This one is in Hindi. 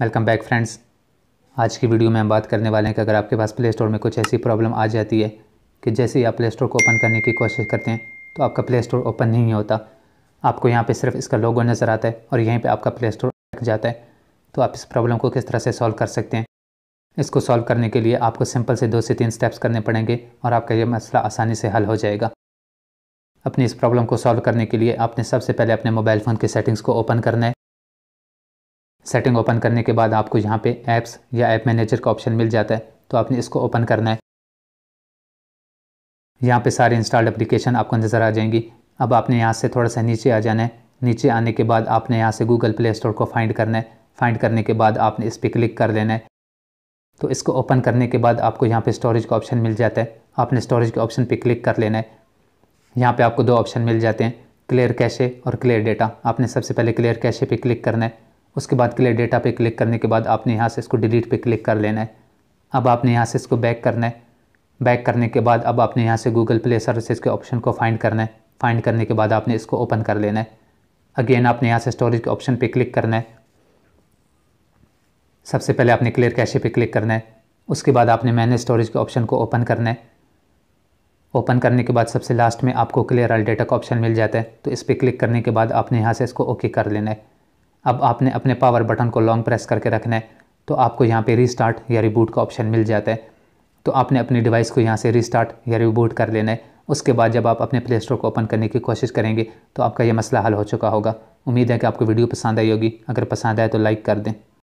वेलकम बैक फ्रेंड्स आज की वीडियो में हम बात करने वाले हैं कि अगर आपके पास प्ले स्टोर में कुछ ऐसी प्रॉब्लम आ जाती है कि जैसे ही आप प्ले स्टोर को ओपन करने की कोशिश करते हैं तो आपका प्ले स्टोर ओपन नहीं होता आपको यहाँ पे सिर्फ इसका लोगो नज़र आता है और यहीं पे आपका प्ले स्टोर रख जाता है तो आप इस प्रॉब्लम को किस तरह से सॉल्व कर सकते हैं इसको सॉल्व करने के लिए आपको सिंपल से दो से तीन स्टेप्स करने पड़ेंगे और आपका यह मसला आसानी से हल हो जाएगा अपनी इस प्रॉब्लम को सॉल्व करने के लिए आपने सबसे पहले अपने मोबाइल फ़ोन की सेटिंग्स को ओपन करना है सेटिंग ओपन करने के बाद आपको यहाँ पे ऐप्स या ऐप मैनेजर का ऑप्शन मिल जाता है तो आपने इसको ओपन करना है यहाँ पे सारे इंस्टॉल्ड एप्लीकेशन आपको नज़र आ जाएंगी अब आपने यहाँ से थोड़ा सा नीचे आ जाना है नीचे आने के बाद आपने यहाँ से गूगल प्ले स्टोर को फाइंड करना है फाइंड करने के बाद आपने इस पर क्लिक कर लेना है तो इसको ओपन करने के बाद आपको यहाँ पे स्टोरेज का ऑप्शन मिल जाता है आपने स्टोरेज के ऑप्शन पर क्लिक कर लेना है यहाँ पर आपको दो ऑप्शन मिल जाते हैं क्लियर कैशे और क्लियर डेटा आपने सबसे पहले क्लियर कैशे पर क्लिक करना है उसके बाद क्लियर डेटा पे क्लिक करने के बाद आपने यहाँ से इसको डिलीट पे क्लिक कर लेना है अब आपने यहाँ से इसको बैक करना है बैक करने के बाद अब आपने यहाँ से गूगल प्ले सर्विसेज के ऑप्शन को फाइंड करना है फाइंड करने के बाद आपने इसको ओपन कर लेना है अगेन आपने यहाँ से स्टोरेज के ऑप्शन पर क्लिक करना है सबसे पहले आपने क्लियर कैशे पर क्लिक करना है उसके बाद आपने मैनेज स्टोरेज के ऑप्शन को ओपन करना है ओपन करने के बाद सबसे लास्ट में आपको क्लियर ऑल डेटा का ऑप्शन मिल जाता है तो इस पर क्लिक करने के बाद आपने यहाँ से इसको ओके कर लेना है अब आपने अपने पावर बटन को लॉन्ग प्रेस करके रखना है तो आपको यहाँ पे रीस्टार्ट या रिबूट का ऑप्शन मिल जाता है तो आपने अपनी डिवाइस को यहाँ से रीस्टार्ट या रिबूट कर लेना है उसके बाद जब आप अपने प्ले स्टोर को ओपन करने की कोशिश करेंगे तो आपका यह मसला हल हो चुका होगा उम्मीद है कि आपको वीडियो पसंद आई होगी अगर पसंद आए तो लाइक कर दें